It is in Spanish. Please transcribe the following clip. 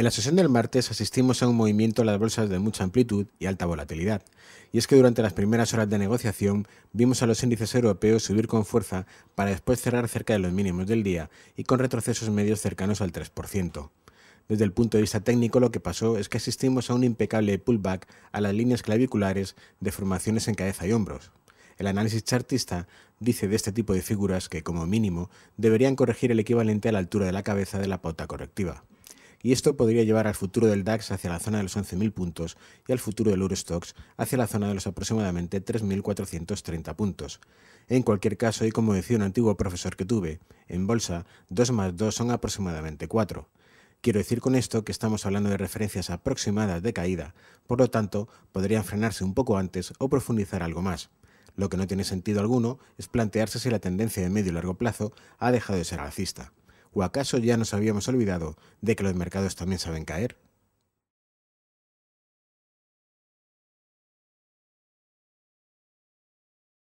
En la sesión del martes asistimos a un movimiento en las bolsas de mucha amplitud y alta volatilidad, y es que durante las primeras horas de negociación vimos a los índices europeos subir con fuerza para después cerrar cerca de los mínimos del día y con retrocesos medios cercanos al 3%. Desde el punto de vista técnico lo que pasó es que asistimos a un impecable pullback a las líneas claviculares de formaciones en cabeza y hombros. El análisis chartista dice de este tipo de figuras que, como mínimo, deberían corregir el equivalente a la altura de la cabeza de la pauta correctiva y esto podría llevar al futuro del DAX hacia la zona de los 11.000 puntos y al futuro del Eurostox hacia la zona de los aproximadamente 3.430 puntos. En cualquier caso, y como decía un antiguo profesor que tuve, en bolsa 2 más 2 son aproximadamente 4. Quiero decir con esto que estamos hablando de referencias aproximadas de caída, por lo tanto, podrían frenarse un poco antes o profundizar algo más. Lo que no tiene sentido alguno es plantearse si la tendencia de medio y largo plazo ha dejado de ser alcista. ¿O acaso ya nos habíamos olvidado de que los mercados también saben caer?